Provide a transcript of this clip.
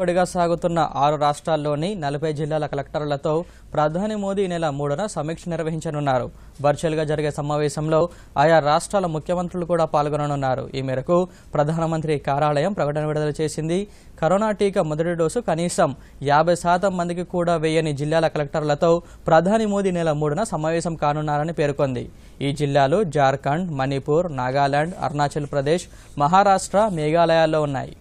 పొడిగా సాగుతున్న ఆరు రాష్ట్రాల్లోని నలభై జిల్లాల కలెక్టర్లతో ప్రధాని మోదీ నెల మూడున సమీక్ష నిర్వహించనున్నారు వర్చువల్గా జరిగే సమావేశంలో ఆయా రాష్ట్రాల ముఖ్యమంత్రులు కూడా పాల్గొననున్నారు ఈ మేరకు ప్రధానమంత్రి కార్యాలయం ప్రకటన విడుదల చేసింది కరోనా టీకా మొదటి డోసు కనీసం యాభై శాతం మందికి కూడా వేయని జిల్లాల కలెక్టర్లతో ప్రధాని మోదీ నెల మూడున సమావేశం కానున్నారని పేర్కొంది ఈ జిల్లాలు జార్ఖండ్ మణిపూర్ నాగాలాండ్ అరుణాచల్ ప్రదేశ్ మహారాష్ట్ర మేఘాలయాల్లో ఉన్నాయి